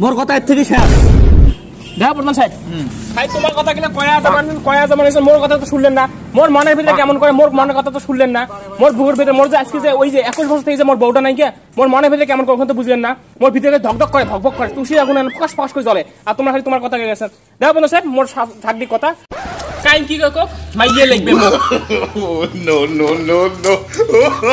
মোর কথা এর থেকে শেষ দেখা প্রধান সাহেব ভাই তোমার কথা কিনা কয়া জামান কয়া জামান এসে মোর কথা তো শুনলেন না মোর মনের ভিতরে কেমন করে মোর মনের কথা তো শুনলেন না মোর বুকের ভিতরে মোর যে আজকে যে ওই যে একুশ বছর থেকে যে মোর বউটা নাই কে মোর মনের ভিতরে কেমন করে তো বুঝলেন না মোর ভিতরে ধকধক করে ভকভক করে তুষি আগুন ফকাশ ফকাশ করে জ্বলে আর তোমার খালি তোমার কথা কে গেছে দেখা প্রধান সাহেব মোর ঝাড়লি কথা কাইন কি কক মাইয়ে লাগবে more no no no no